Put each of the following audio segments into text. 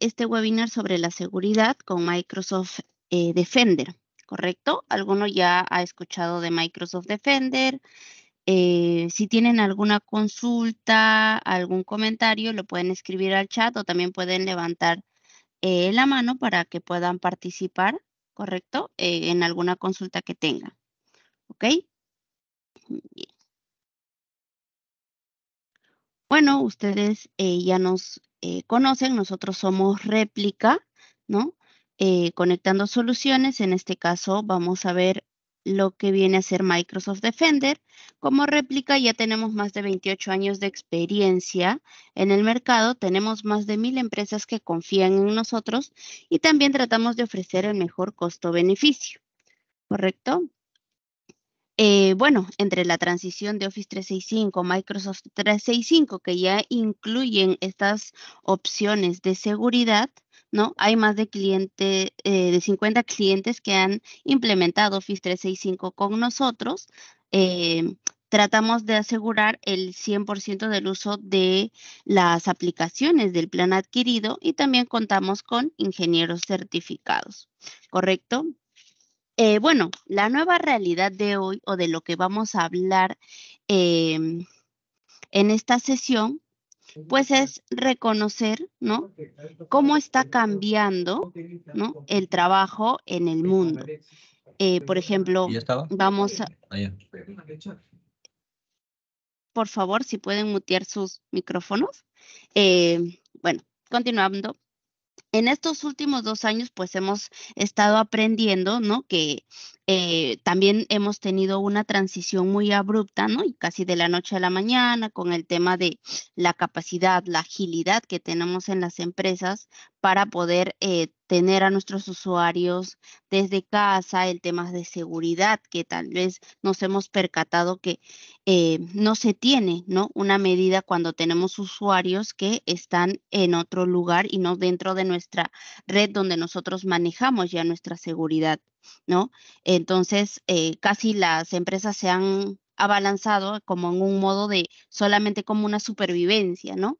este webinar sobre la seguridad con Microsoft eh, Defender, ¿correcto? ¿Alguno ya ha escuchado de Microsoft Defender? Eh, si tienen alguna consulta, algún comentario, lo pueden escribir al chat o también pueden levantar eh, la mano para que puedan participar, ¿correcto? en alguna consulta que tengan. ¿Ok? Bien. Bueno, ustedes ya nos eh, conocen, nosotros somos réplica, ¿no? Eh, conectando soluciones, en este caso vamos a ver lo que viene a ser Microsoft Defender. Como réplica ya tenemos más de 28 años de experiencia en el mercado, tenemos más de mil empresas que confían en nosotros y también tratamos de ofrecer el mejor costo-beneficio, ¿correcto? Eh, bueno, entre la transición de Office 365, Microsoft 365, que ya incluyen estas opciones de seguridad, ¿no? Hay más de cliente, eh, de 50 clientes que han implementado Office 365 con nosotros. Em, tratamos de asegurar el 100% del uso de las aplicaciones del plan adquirido y también contamos con ingenieros certificados, ¿correcto? Eh, bueno, la nueva realidad de hoy o de lo que vamos a hablar em, en esta sesión, pues es reconocer, ¿no? Cómo está cambiando, El trabajo en el mundo. Eh, por ejemplo, vamos a... Ah, por favor, si pueden mutear sus micrófonos. Eh, bueno, continuando, en estos últimos dos años, pues hemos estado aprendiendo, ¿no? Que eh, también hemos tenido una transición muy abrupta, ¿no? Y casi de la noche a la mañana, con el tema de la capacidad, la agilidad que tenemos en las empresas para poder eh, tener a nuestros usuarios desde casa, el tema de seguridad, que tal vez nos hemos percatado que eh, no se tiene, ¿no? Una medida cuando tenemos usuarios que están en otro lugar y no dentro de nuestra red donde nosotros manejamos ya nuestra seguridad, ¿no? Entonces, eh, casi las empresas se han abalanzado como en un modo de solamente como una supervivencia, ¿no?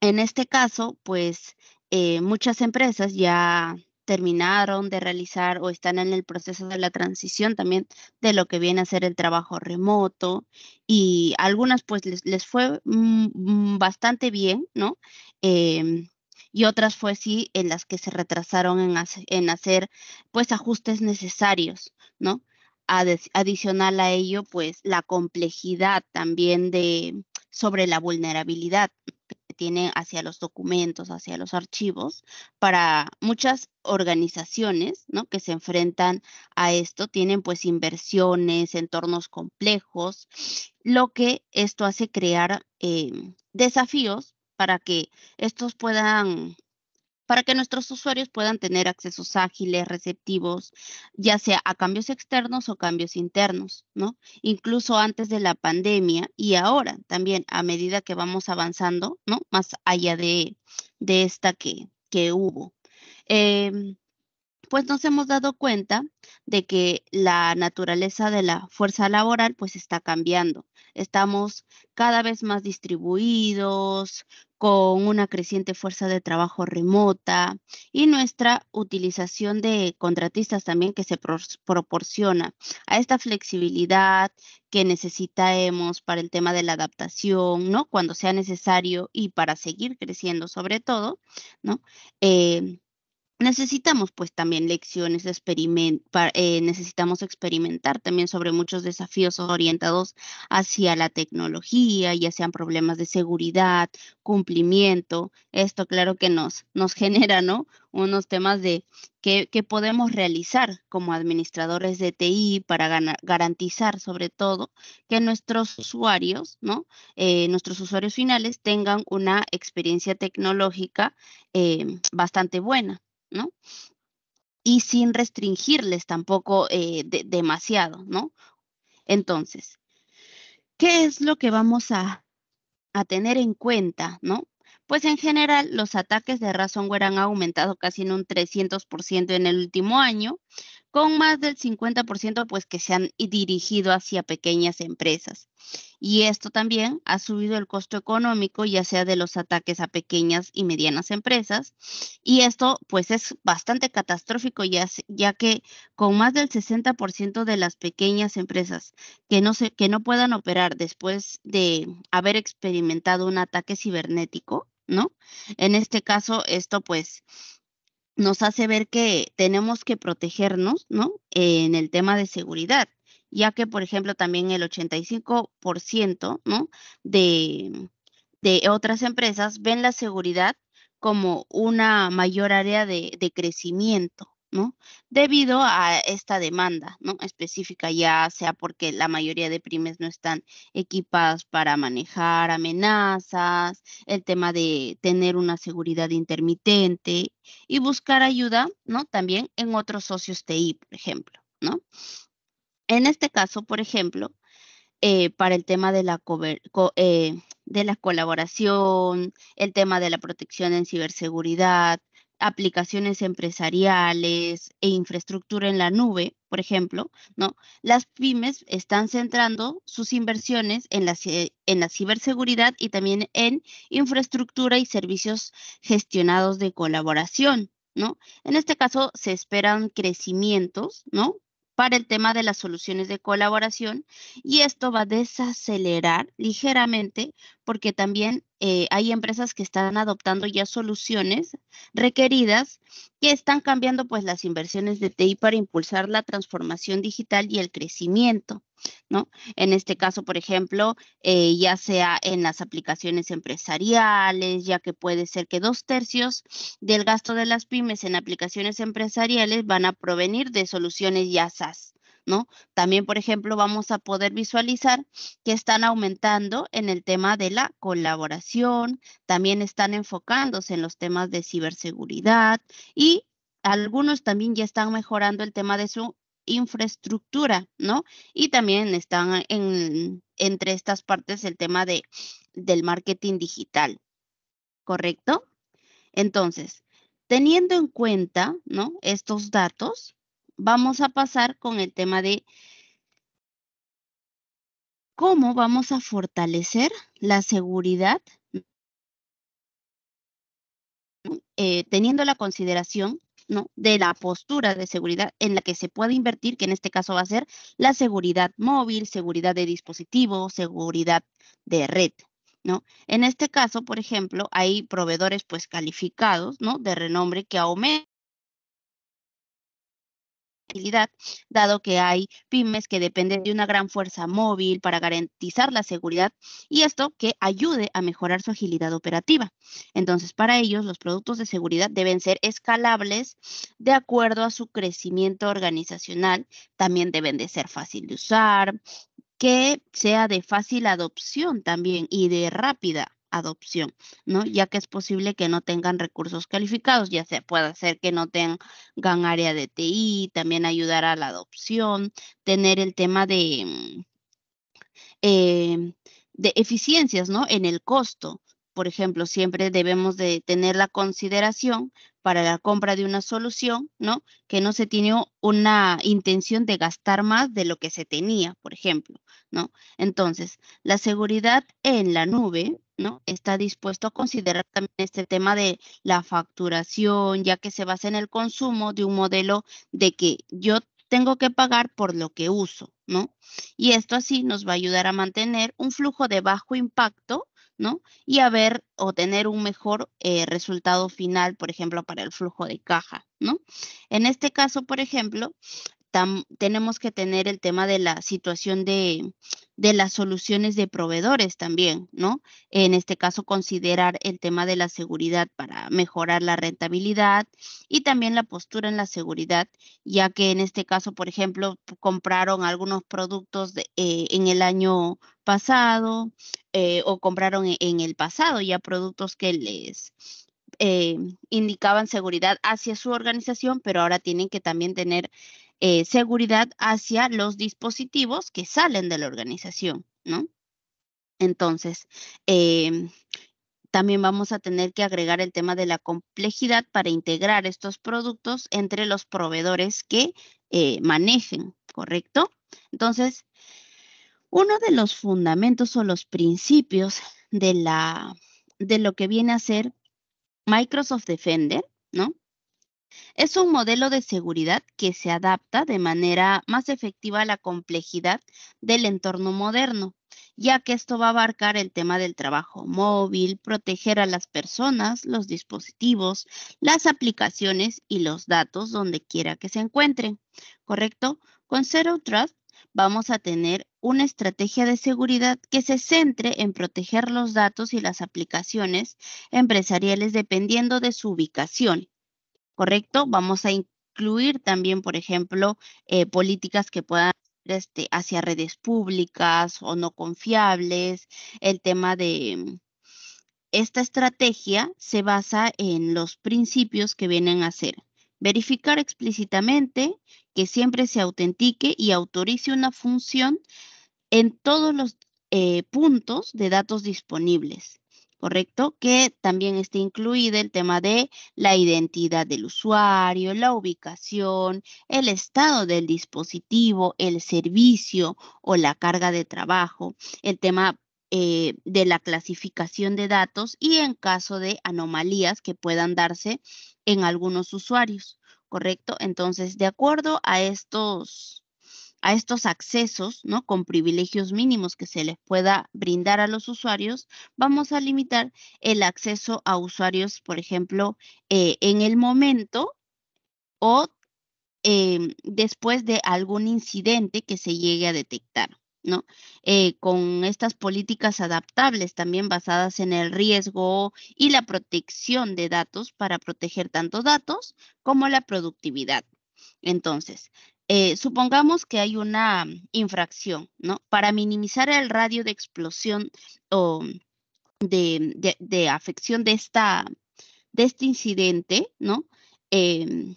En este caso, pues eh, muchas empresas ya terminaron de realizar o están en el proceso de la transición también de lo que viene a ser el trabajo remoto y algunas pues les, fue mm, mm, bastante bien, ¿no? Em, y otras fue sí en las que se retrasaron en, hacer pues ajustes necesarios, ¿no? adicional a ello pues la complejidad también de sobre la vulnerabilidad, tienen hacia los documentos, hacia los archivos, para muchas organizaciones ¿no? que se enfrentan a esto, tienen pues inversiones, entornos complejos, lo que esto hace crear em, desafíos para que estos puedan para que nuestros usuarios puedan tener accesos ágiles, receptivos, ya sea a cambios externos o cambios internos, ¿no? Incluso antes de la pandemia y ahora también a medida que vamos avanzando, ¿no? Más allá de, esta que, hubo. Em, pues nos hemos dado cuenta de que la naturaleza de la fuerza laboral pues está cambiando. Estamos cada vez más distribuidos, con una creciente fuerza de trabajo remota y nuestra utilización de contratistas también que se proporciona a esta flexibilidad que necesitamos para el tema de la adaptación, ¿no? Cuando sea necesario y para seguir creciendo sobre todo, ¿no? Eh, necesitamos pues también lecciones, eh, necesitamos experimentar también sobre muchos desafíos orientados hacia la tecnología, ya sean problemas de seguridad, cumplimiento, esto claro que nos, nos genera, ¿no? Unos temas de que, podemos realizar como administradores de TI para garantizar sobre todo que nuestros usuarios, ¿no? Eh, nuestros usuarios finales tengan una experiencia tecnológica em, bastante buena. ¿no? Y sin restringirles tampoco eh, demasiado, ¿no? Entonces, ¿qué es lo que vamos a, tener en cuenta, ¿no? Pues en general, los ataques de ransomware han aumentado casi en un 300% en el último año con más del 50% pues que se han dirigido hacia pequeñas empresas. Y esto también ha subido el costo económico, ya sea de los ataques a pequeñas y medianas empresas. Y esto pues es bastante catastrófico, ya, ya que con más del 60% de las pequeñas empresas que no, se, que no puedan operar después de haber experimentado un ataque cibernético, ¿no? En este caso, esto pues nos hace ver que tenemos que protegernos, ¿no? En el tema de seguridad, ya que, por ejemplo, también el 85%, ¿no? De, de otras empresas ven la seguridad como una mayor área de, de crecimiento, Debido a esta demanda, ¿no? Específica, ya sea porque la mayoría de primes no están equipadas para manejar amenazas, el tema de tener una seguridad intermitente y buscar ayuda, ¿no? También en otros socios TI, por ejemplo, ¿no? En este caso, por ejemplo, eh, para el tema de la, eh, de la colaboración, el tema de la protección en ciberseguridad, aplicaciones empresariales e infraestructura en la nube, por ejemplo, ¿no? Las pymes están centrando sus inversiones en la, en la ciberseguridad y también en infraestructura y servicios gestionados de colaboración, ¿no? En este caso se esperan crecimientos, ¿no? para el tema de las soluciones de colaboración y esto va a desacelerar ligeramente porque también eh, hay empresas que están adoptando ya soluciones requeridas que están cambiando pues las inversiones de TI para impulsar la transformación digital y el crecimiento. ¿no? En este caso, por ejemplo, eh, ya sea en las aplicaciones empresariales, ya que puede ser que dos tercios del gasto de las pymes en aplicaciones empresariales van a provenir de soluciones ya SaaS. ¿No? También, por ejemplo, vamos a poder visualizar que están aumentando en el tema de la colaboración, también están enfocándose en los temas de ciberseguridad y algunos también ya están mejorando el tema de su infraestructura, ¿no? Y también están en, entre estas partes el tema de, del marketing digital, ¿correcto? Entonces, teniendo en cuenta, ¿no? Estos datos, vamos a pasar con el tema de cómo vamos a fortalecer la seguridad eh, teniendo la consideración ¿no? de la postura de seguridad en la que se puede invertir, que en este caso va a ser la seguridad móvil, seguridad de dispositivo, seguridad de red. ¿No? En este caso, por ejemplo, hay proveedores pues calificados, ¿no? De renombre que aumentan dado que hay pymes que dependen de una gran fuerza móvil para garantizar la seguridad y esto que ayude a mejorar su agilidad operativa. Entonces, para ellos, los productos de seguridad deben ser escalables de acuerdo a su crecimiento organizacional, también deben de ser fácil de usar, que sea de fácil adopción también y de rápida adopción, ¿no? Ya que es posible que no tengan recursos calificados, ya sea puede ser que no tengan área de TI, también ayudar a la adopción, tener el tema de, mm, em, de eficiencias, ¿no? En el costo. Por ejemplo, siempre debemos de tener la consideración para la compra de una solución, ¿no? Que no se tiene una intención de gastar más de lo que se tenía, por ejemplo, ¿no? Entonces, la seguridad en la nube, ¿no? Está dispuesto a considerar también este tema de la facturación, ya que se basa en el consumo de un modelo de que yo tengo que pagar por lo que uso, ¿no? Y esto así nos va a ayudar a mantener un flujo de bajo impacto ¿no? Y a ver o tener un mejor eh, resultado final, por ejemplo, para el flujo de caja, ¿no? En este caso, por ejemplo, tenemos que tener el tema de la situación de, de, las soluciones de proveedores también, ¿no? En este caso, considerar el tema de la seguridad para mejorar la rentabilidad y también la postura en la seguridad, ya que en este caso, por ejemplo, compraron algunos productos eh, en el año pasado eh, o compraron e-, en, el pasado ya productos que les eh, indicaban seguridad hacia su organización, pero ahora tienen que también tener eh, seguridad hacia los dispositivos que salen de la organización, ¿no? Entonces, em, también vamos a tener que agregar el tema de la complejidad para integrar estos productos entre los proveedores que manejen, ¿correcto? Entonces, uno de los fundamentos o los principios de, la, de lo que viene a ser Microsoft Defender, ¿no? Es un modelo de seguridad que se adapta de manera más efectiva a la complejidad del entorno moderno, ya que esto va a abarcar el tema del trabajo móvil, proteger a las personas, los dispositivos, las aplicaciones y los datos donde quiera que se encuentren, ¿correcto? Con Zero Trust vamos a tener una estrategia de seguridad que se centre en proteger los datos y las aplicaciones empresariales dependiendo de su ubicación. ¿Correcto? Vamos a incluir también, por ejemplo, eh, políticas que puedan este, hacia redes públicas o no confiables, el tema de, esta estrategia se basa en los principios que vienen a ser verificar explícitamente que siempre se autentique y autorice una función en todos los eh, puntos de datos disponibles, ¿correcto? Que también esté incluido el tema de la identidad del usuario, la ubicación, el estado del dispositivo, el servicio o la carga de trabajo, el tema eh, de la clasificación de datos y en caso de anomalías que puedan darse en algunos usuarios, ¿correcto? Entonces, de acuerdo a estos a estos accesos, ¿no? Con privilegios mínimos que se les pueda brindar a los usuarios, vamos a limitar el acceso a usuarios, por ejemplo, eh, en el momento o em, después de algún incidente que se llegue a detectar. ¿no? Eh, con estas políticas adaptables también basadas en el riesgo y la protección de datos para proteger tanto datos como la productividad. Entonces, eh, supongamos que hay una infracción, ¿no? Para minimizar el radio de explosión o de, afección de, de este incidente, ¿no? Em,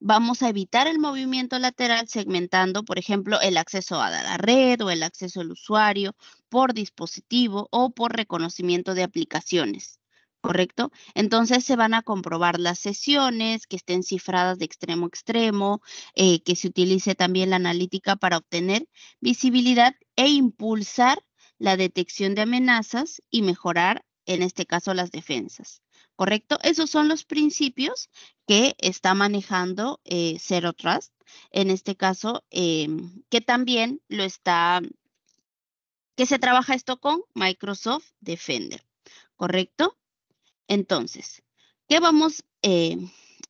vamos a evitar el movimiento lateral segmentando, por ejemplo, el acceso a la red o el acceso al usuario por dispositivo o por reconocimiento de aplicaciones. ¿correcto? Entonces se van a comprobar las sesiones, que estén cifradas de extremo a extremo, eh, que se utilice también la analítica para obtener visibilidad e impulsar la detección de amenazas y mejorar, en este caso, las defensas. ¿Correcto? Esos son los principios que está manejando eh, Zero Trust, en este caso, em, que también lo está, que se trabaja esto con Microsoft Defender. ¿Correcto? Entonces, ¿qué vamos eh,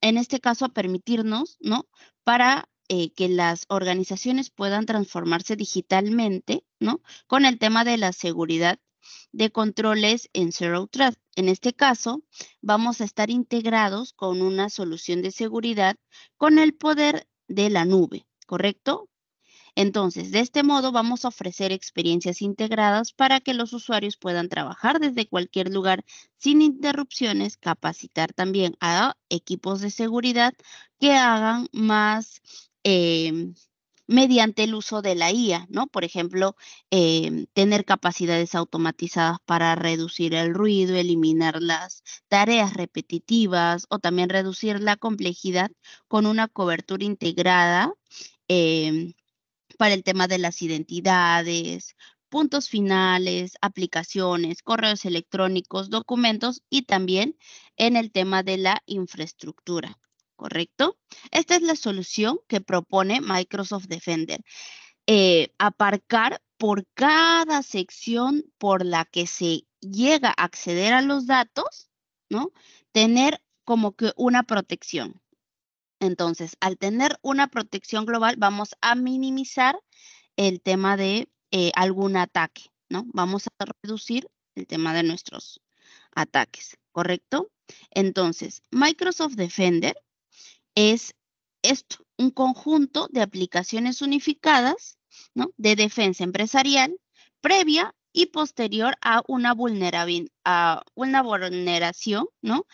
en este caso a permitirnos, ¿no? Para eh, que las organizaciones puedan transformarse digitalmente, ¿no? Con el tema de la seguridad de controles en Zero Trust. En este caso, vamos a estar integrados con una solución de seguridad con el poder de la nube, ¿correcto? Entonces, de este modo vamos a ofrecer experiencias integradas para que los usuarios puedan trabajar desde cualquier lugar sin interrupciones, capacitar también a equipos de seguridad que hagan más em, mediante el uso de la IA, ¿no? Por ejemplo, em, tener capacidades automatizadas para reducir el ruido, eliminar las tareas repetitivas o también reducir la complejidad con una cobertura integrada. Em, para el tema de las identidades, puntos finales, aplicaciones, correos electrónicos, documentos y también en el tema de la infraestructura. ¿Correcto? Esta es la solución que propone Microsoft Defender. Eh, aparcar por cada sección por la que se llega a acceder a los datos, ¿no? Tener como que una protección. Entonces, al tener una protección global, vamos a minimizar el tema de eh, algún ataque, ¿no? Vamos a reducir el tema de nuestros ataques, ¿correcto? Entonces, Microsoft Defender es esto, un conjunto de aplicaciones unificadas ¿no? de defensa empresarial previa y posterior a una, a una vulneración ¿no?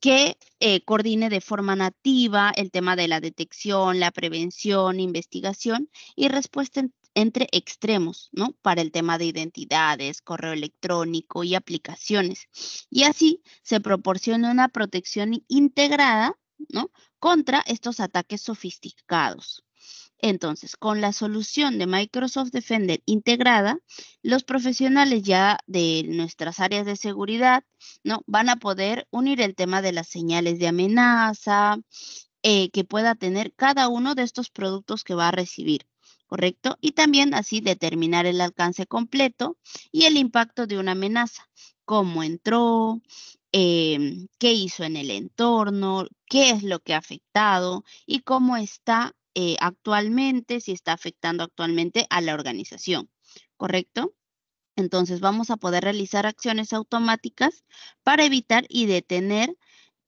que eh, coordine de forma nativa el tema de la detección, la prevención, investigación y respuesta entre extremos, ¿no? Para el tema de identidades, correo electrónico y aplicaciones. Y así se proporciona una protección integrada, ¿no? Contra estos ataques sofisticados. Entonces, con la solución de Microsoft Defender integrada, los profesionales ya de nuestras áreas de seguridad ¿no? van a poder unir el tema de las señales de amenaza eh, que pueda tener cada uno de estos productos que va a recibir. ¿correcto? Y también así determinar el alcance completo y el impacto de una amenaza, cómo entró, em, qué hizo en el entorno, qué es lo que ha afectado y cómo está eh, actualmente, si está afectando actualmente a la organización, ¿correcto? Entonces vamos a poder realizar acciones automáticas para evitar y detener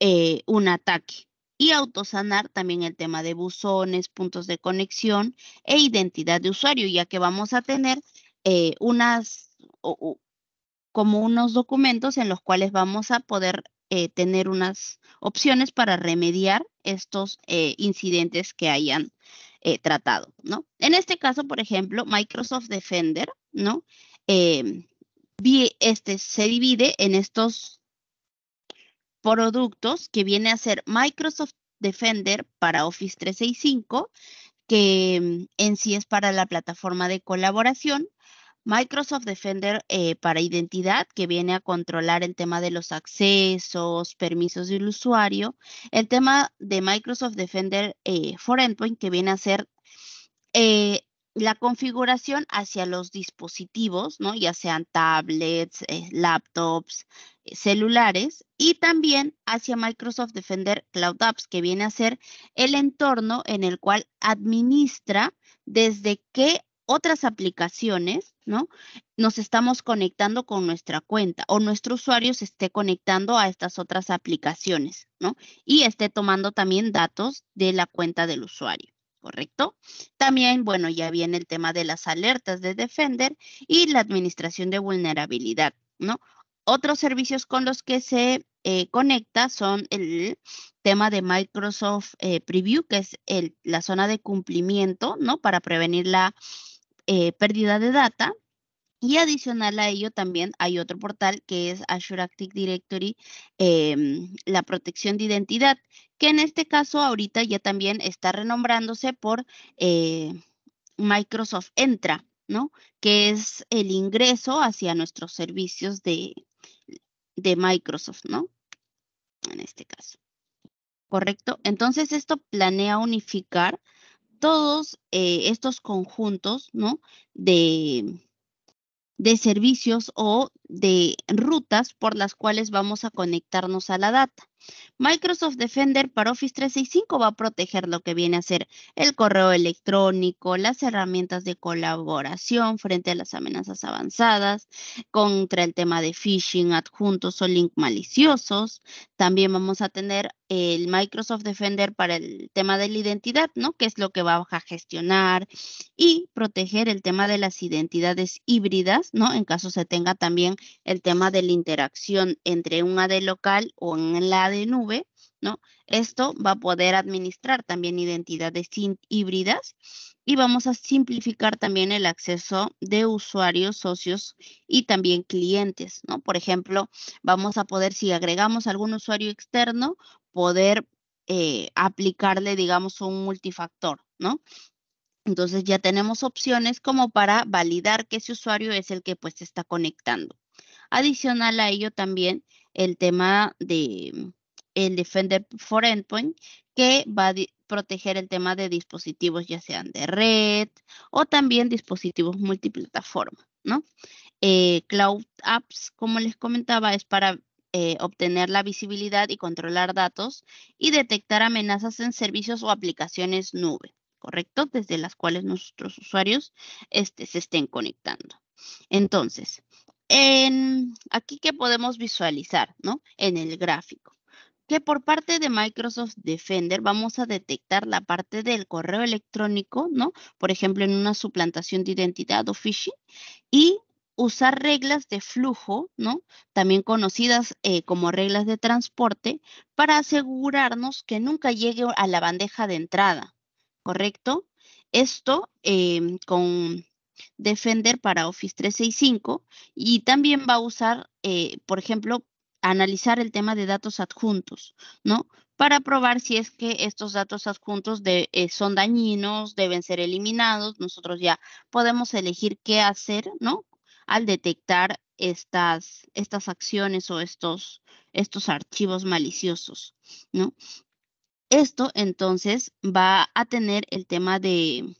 eh, un ataque y autosanar también el tema de buzones, puntos de conexión e identidad de usuario, ya que vamos a tener eh, unas como unos documentos en los cuales vamos a poder eh, tener unas opciones para remediar estos eh, incidentes que hayan eh, tratado, ¿no? En este caso, por ejemplo, Microsoft Defender, ¿no? Em, este se divide en estos productos que viene a ser Microsoft Defender para Office 365, que em, en sí es para la plataforma de colaboración, Microsoft Defender eh, para identidad, que viene a controlar el tema de los accesos, permisos del usuario. El tema de Microsoft Defender eh, for Endpoint, que viene a ser eh, la configuración hacia los dispositivos, ¿no? ya sean tablets, laptops, celulares, y también hacia Microsoft Defender Cloud Apps, que viene a ser el entorno en el cual administra desde qué otras aplicaciones, ¿no? Nos estamos conectando con nuestra cuenta o nuestro usuario se esté conectando a estas otras aplicaciones, ¿no? Y esté tomando también datos de la cuenta del usuario, ¿correcto? También, bueno, ya viene el tema de las alertas de Defender y la administración de vulnerabilidad, ¿no? Otros servicios con los que se eh, conecta son el tema de Microsoft eh, Preview, que es la zona de cumplimiento, ¿no? Para prevenir la eh, pérdida de data. Y adicional a ello también hay otro portal que es Azure Active Directory, em, la protección de identidad, que en este caso ahorita ya también está renombrándose por eh, Microsoft Entra, ¿no? Que es el ingreso hacia nuestros servicios de, de Microsoft, ¿no? En este caso. ¿Correcto? Entonces esto planea unificar todos eh, estos conjuntos, ¿no? De, de servicios o de rutas por las cuales vamos a conectarnos a la data. Microsoft Defender para Office 365 va a proteger lo que viene a ser el correo electrónico, las herramientas de colaboración frente a las amenazas avanzadas, contra el tema de phishing, adjuntos o link maliciosos. También vamos a tener el Microsoft Defender para el tema de la identidad, ¿no? Que es lo que va a gestionar y proteger el tema de las identidades híbridas, ¿no? En caso se tenga también el tema de la interacción entre un AD local o en la AD nube, ¿no? Esto va a poder administrar también identidades híbridas y vamos a simplificar también el acceso de usuarios, socios y también clientes, ¿no? Por ejemplo, vamos a poder, si agregamos algún usuario externo, poder eh, aplicarle, digamos, un multifactor, ¿no? Entonces ya tenemos opciones como para validar que ese usuario es el que pues está conectando. Adicional a ello también el tema de el Defender for Endpoint que va a proteger el tema de dispositivos ya sean de red o también dispositivos multiplataforma, ¿no? Eh, Cloud Apps, como les comentaba, es para eh, obtener la visibilidad y controlar datos y detectar amenazas en servicios o aplicaciones nube, ¿correcto? Desde las cuales nuestros usuarios este, se estén conectando. Entonces, aquí que podemos visualizar, ¿no? En el gráfico. Que por parte de Microsoft Defender vamos a detectar la parte del correo electrónico, ¿no? Por ejemplo, en una suplantación de identidad o phishing y usar reglas de flujo, ¿no? También conocidas eh, como reglas de transporte, para asegurarnos que nunca llegue a la bandeja de entrada, ¿correcto? Esto em, con Defender para Office 365 y también va a usar, eh, por ejemplo, analizar el tema de datos adjuntos, ¿no? Para probar si es que estos datos adjuntos de, eh, son dañinos, deben ser eliminados. Nosotros ya podemos elegir qué hacer, ¿no? Al detectar estas, estas acciones o estos, estos archivos maliciosos, ¿no? Esto entonces va a tener el tema de,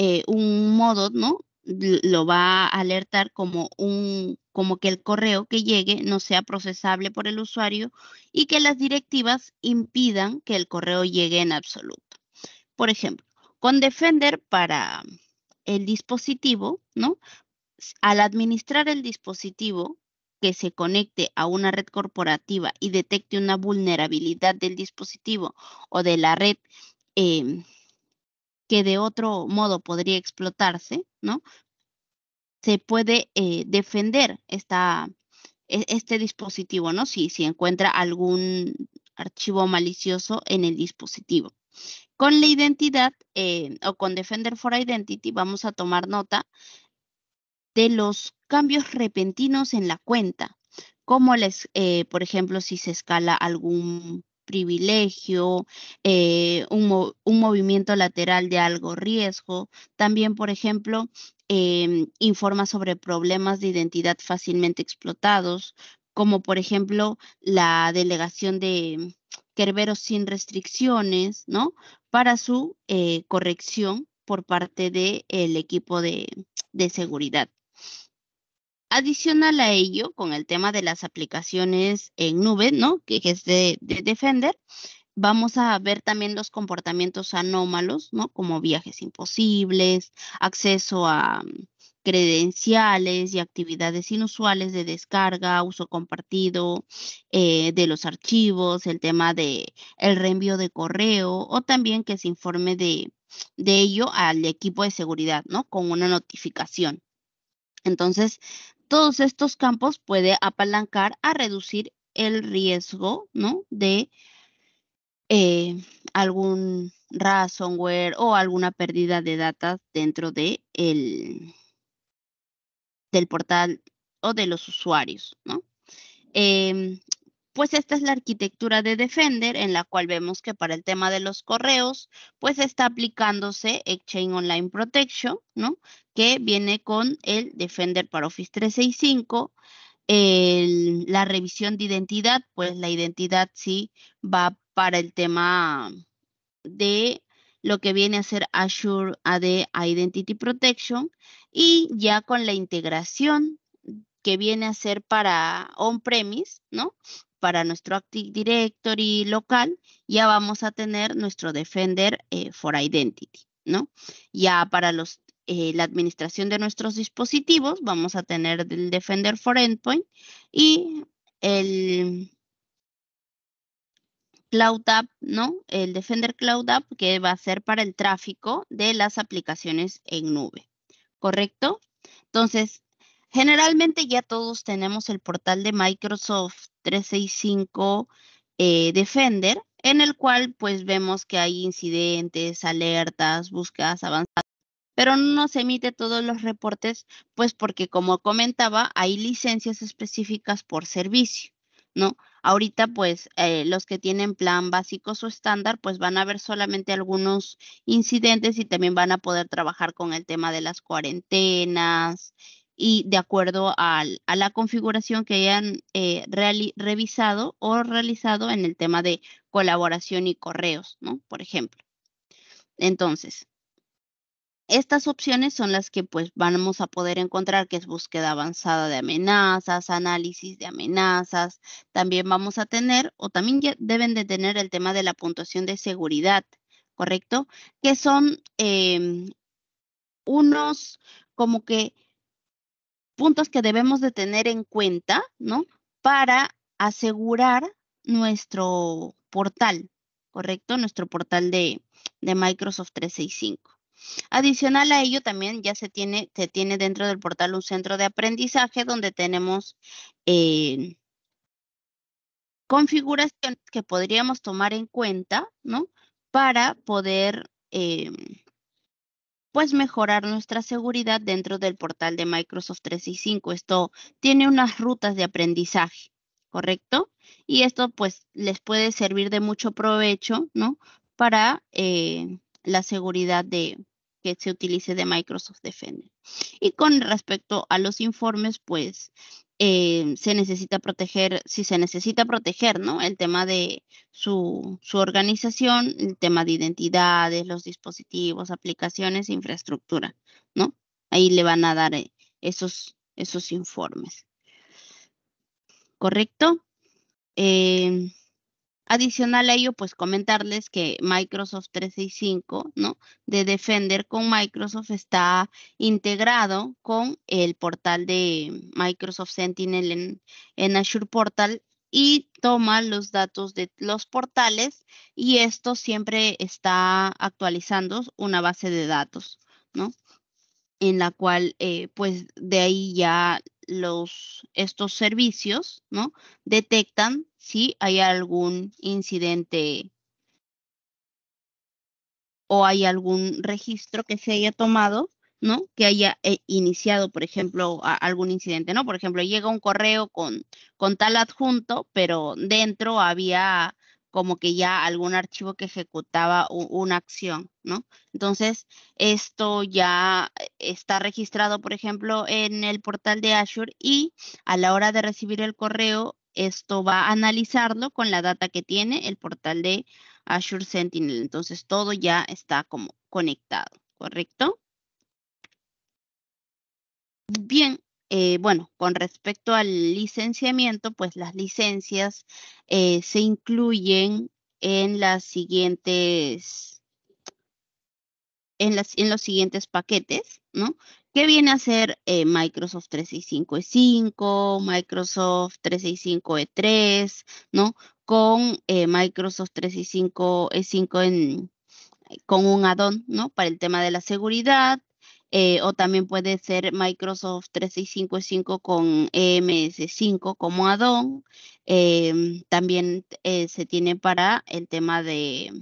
eh, un modo, ¿no? Lo va a alertar como un como que el correo que llegue no sea procesable por el usuario y que las directivas impidan que el correo llegue en absoluto. Por ejemplo, con Defender para el dispositivo, ¿no? Al administrar el dispositivo que se conecte a una red corporativa y detecte una vulnerabilidad del dispositivo o de la red em, que de otro modo podría explotarse, ¿no? Se puede eh, defender esta, e-, este dispositivo, ¿no? Si, si encuentra algún archivo malicioso en el dispositivo. Con la identidad eh, o con Defender for Identity vamos a tomar nota de los cambios repentinos en la cuenta, como les, eh, por ejemplo, si se escala algún privilegio, eh, un, movimiento lateral de algo riesgo. También, por ejemplo, em, informa sobre problemas de identidad fácilmente explotados, como por ejemplo la delegación de Kerberos sin restricciones, ¿no? Para su eh, corrección por parte del equipo de seguridad. Adicional a ello, con el tema de las aplicaciones en nube, ¿no? Que, es de, Defender, vamos a ver también los comportamientos anómalos, ¿no? Como viajes imposibles, acceso a mm, credenciales y actividades inusuales de descarga, uso compartido eh, de los archivos, el tema de el reenvío de correo o también que se informe de, de ello al equipo de seguridad, ¿no? Con una notificación. Entonces, todos estos campos puede apalancar a reducir el riesgo, ¿no? De eh, algún ransomware o alguna pérdida de datos dentro de del portal o de los usuarios, ¿no? Em, pues esta es la arquitectura de Defender en la cual vemos que para el tema de los correos, pues está aplicándose Exchange Online Protection, ¿no? que viene con el Defender para Office 365. la revisión de identidad, pues la identidad sí va para el tema de lo que viene a ser Azure AD Identity Protection y ya con la integración que viene a ser para on-premise, ¿no? Para nuestro Active Directory local, ya vamos a tener nuestro Defender eh, for Identity, ¿no? Ya para los eh, la administración de nuestros dispositivos, vamos a tener el Defender for Endpoint y el Cloud App, ¿no? El Defender Cloud App que va a ser para el tráfico de las aplicaciones en nube, ¿correcto? Entonces, generalmente ya todos tenemos el portal de Microsoft 365 eh, Defender, en el cual pues vemos que hay incidentes, alertas, búsquedas avanzadas pero no nos emite todos los reportes, pues porque como comentaba, hay licencias específicas por servicio, ¿no? Ahorita, pues, eh, los que tienen plan básico o estándar, pues van a ver solamente algunos incidentes y también van a poder trabajar con el tema de las cuarentenas y de acuerdo a, la configuración que hayan eh, revisado o realizado en el tema de colaboración y correos, ¿no? Por ejemplo. Entonces, estas opciones son las que pues vamos a poder encontrar, que es búsqueda avanzada de amenazas, análisis de amenazas. También vamos a tener, o también deben de tener el tema de la puntuación de seguridad, ¿correcto? Que son em, unos como que puntos que debemos de tener en cuenta, ¿no? Para asegurar nuestro portal, ¿correcto? Nuestro portal de, de Microsoft 365. Adicional a ello, también ya se tiene, se tiene dentro del portal un centro de aprendizaje donde tenemos eh, configuraciones que podríamos tomar en cuenta, ¿no? Para poder, em, pues, mejorar nuestra seguridad dentro del portal de Microsoft 365. Esto tiene unas rutas de aprendizaje, ¿correcto? Y esto, pues, les puede servir de mucho provecho, ¿no? Para eh, la seguridad de, que se utilice de Microsoft Defender. Y con respecto a los informes, pues eh, se necesita proteger, si se necesita proteger, ¿no? El tema de su, organización, el tema de identidades, los dispositivos, aplicaciones, e infraestructura, ¿no? Ahí le van a dar eh, esos, esos informes. ¿Correcto? Eh, Adicional a ello, pues comentarles que Microsoft 365, ¿no? De Defender con Microsoft está integrado con el portal de Microsoft Sentinel en, Azure Portal y toma los datos de los portales y esto siempre está actualizando una base de datos, ¿no? En la cual, eh, pues de ahí ya los, estos servicios, ¿no? Detectan si hay algún incidente o hay algún registro que se haya tomado, ¿no? Que haya eh, iniciado, por ejemplo, algún incidente, ¿no? Por ejemplo, llega un correo con, con tal adjunto, pero dentro había como que ya algún archivo que ejecutaba una acción, ¿no? Entonces, esto ya eh, está registrado, por ejemplo, en el portal de Azure y a la hora de recibir el correo, esto va a analizarlo con la data que tiene el portal de Azure Sentinel. Entonces, todo ya está como conectado, ¿correcto? Bien, eh, bueno, con respecto al licenciamiento, pues las licencias eh, se incluyen en las siguientes, en, los siguientes paquetes, ¿no? Que viene a ser eh, Microsoft 365 E5, Microsoft 365 E3, ¿no? Con Microsoft 365 E5 con un add-on, ¿no? Para el tema de la seguridad, eh, o también puede ser Microsoft 365 con EMS5 como add em, también eh, se tiene para el tema de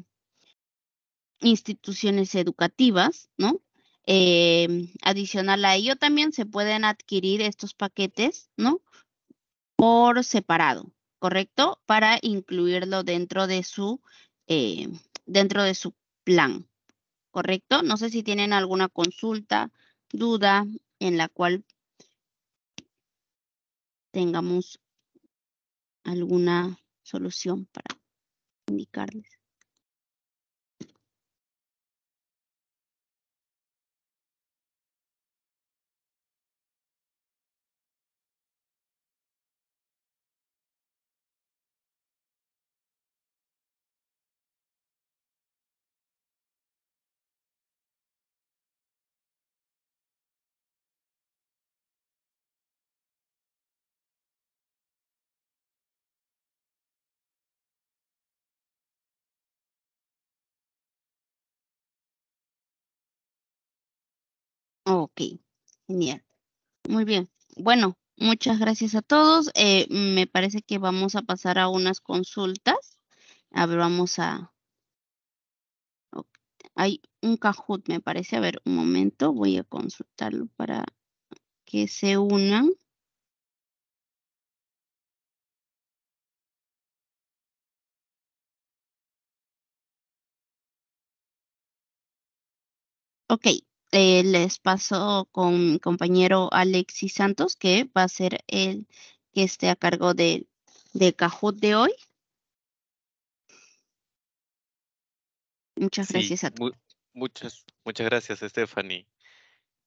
instituciones educativas, ¿no? Em, adicional a ello también se pueden adquirir estos paquetes, ¿no? Por separado, ¿correcto? Para incluirlo dentro de su, eh, dentro de su plan. ¿correcto? No sé si tienen alguna consulta, duda en la cual tengamos alguna solución para indicarles. Ok, genial. Muy bien. Bueno, muchas gracias a todos. Eh, me parece que vamos a pasar a unas consultas. A ver, vamos a... Hay un cajut, me parece. A ver, un momento. Voy a consultarlo para que se unan. Okay. Eh, les paso con mi compañero Alexis Santos, que va a ser el que esté a cargo de, de de hoy. Muchas gracias a todos. muchas, muchas gracias, Stephanie.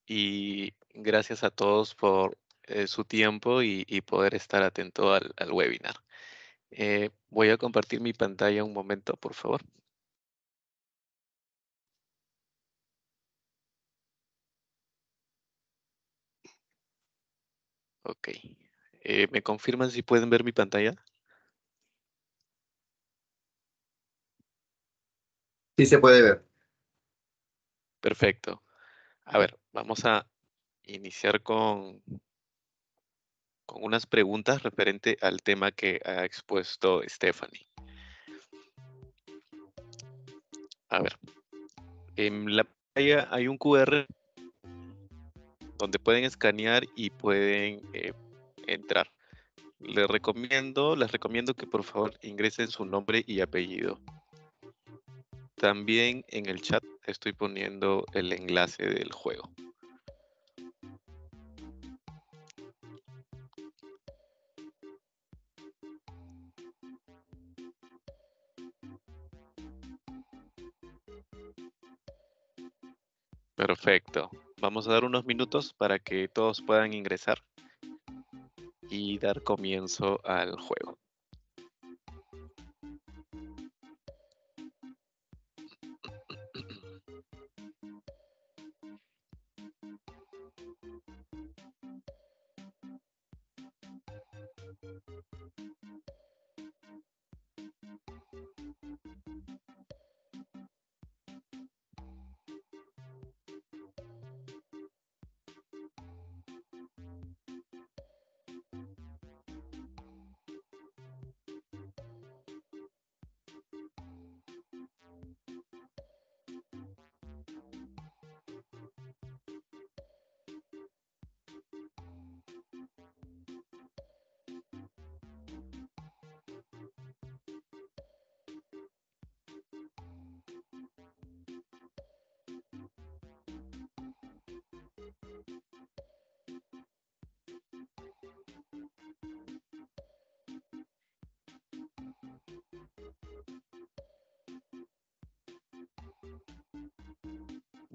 Y gracias a todos por eh, su tiempo y, poder estar atento al, webinar. Eh, voy a compartir mi pantalla un momento, por favor. Ok. Eh, ¿Me confirman si pueden ver mi pantalla? Sí se puede ver. Perfecto. A ver, vamos a iniciar con, con unas preguntas referente al tema que ha expuesto Stephanie. A ver, en la pantalla hay un QR donde pueden escanear y pueden eh, entrar. Les recomiendo, les recomiendo que por favor ingresen su nombre y apellido. También en el chat estoy poniendo el enlace del juego. Perfecto. Vamos a dar unos minutos para que todos puedan ingresar y dar comienzo al juego.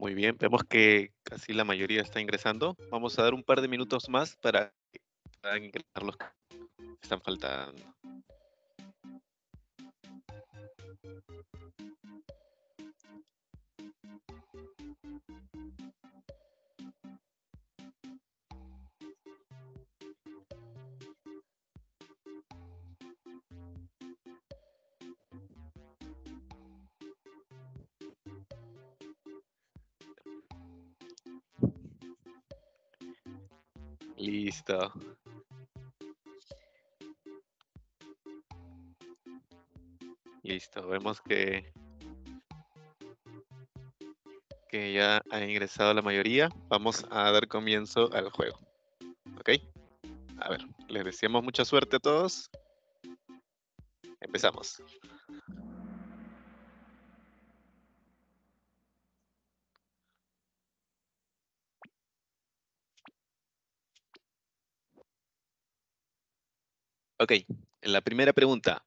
Muy bien, vemos que casi la mayoría está ingresando. Vamos a dar un par de minutos más para, puedan ingresar los que están faltando. Listo. Listo, vemos que, que ya ha ingresado la mayoría. Vamos a dar comienzo al juego. ¿Ok? A ver, les deseamos mucha suerte a todos. Empezamos. Ok, en la primera pregunta,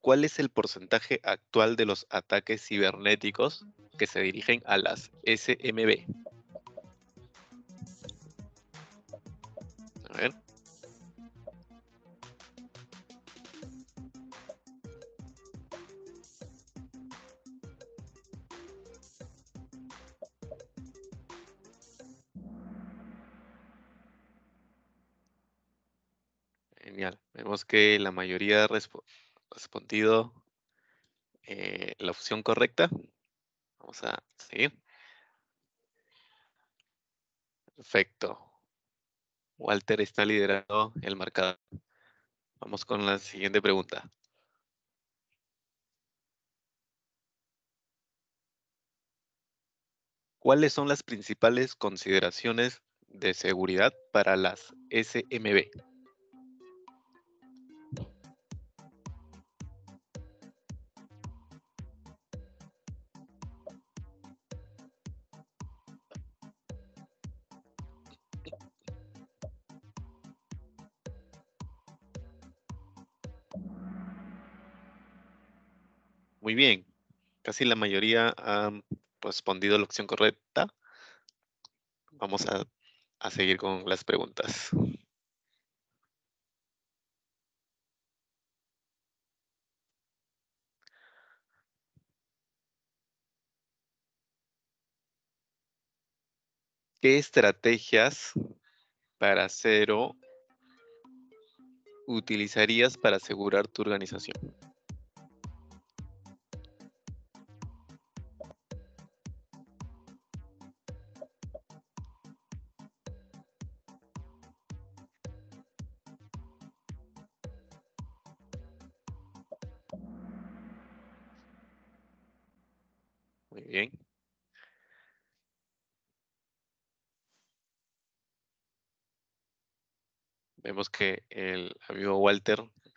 ¿cuál es el porcentaje actual de los ataques cibernéticos que se dirigen a las SMB? Genial. Vemos que la mayoría ha respondido eh, la opción correcta. Vamos a seguir. Perfecto. Walter está liderando el marcador. Vamos con la siguiente pregunta. ¿Cuáles son las principales consideraciones de seguridad para las SMB? bien. Casi la mayoría han respondido la opción correcta. Vamos a, a seguir con las preguntas. ¿Qué estrategias para cero utilizarías para asegurar tu organización?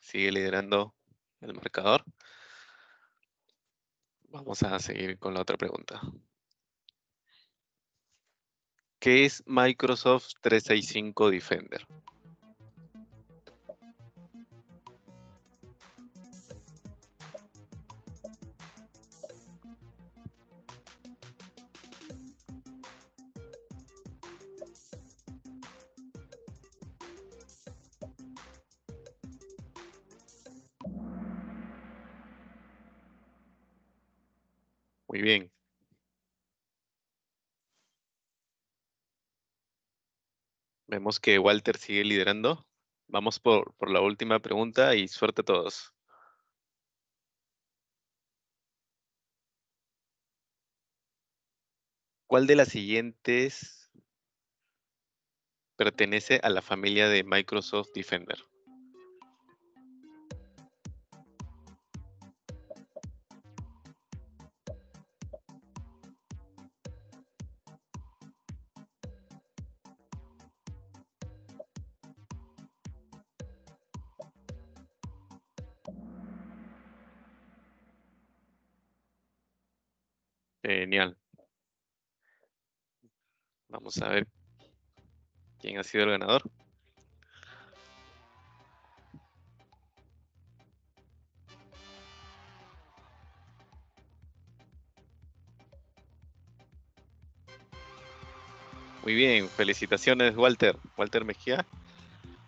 sigue liderando el marcador. Vamos a seguir con la otra pregunta. ¿Qué es Microsoft 365 Defender? Muy bien. Vemos que Walter sigue liderando. Vamos por, por la última pregunta y suerte a todos. ¿Cuál de las siguientes pertenece a la familia de Microsoft Defender? Vamos a ver quién ha sido el ganador. Muy bien, felicitaciones Walter, Walter Mejía.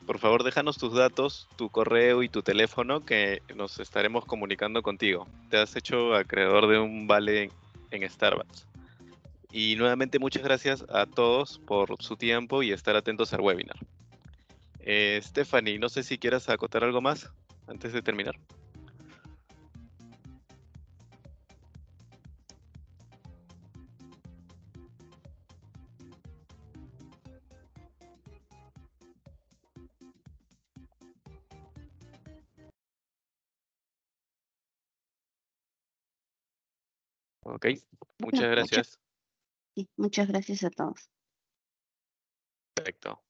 Por favor, déjanos tus datos, tu correo y tu teléfono que nos estaremos comunicando contigo. Te has hecho acreedor de un vale en Starbucks. Y nuevamente muchas gracias a todos por su tiempo y estar atentos al webinar. Eh, Stephanie, no sé si quieras acotar algo más antes de terminar. ¿Ok? Muchas gracias. muchas gracias a todos. Perfecto.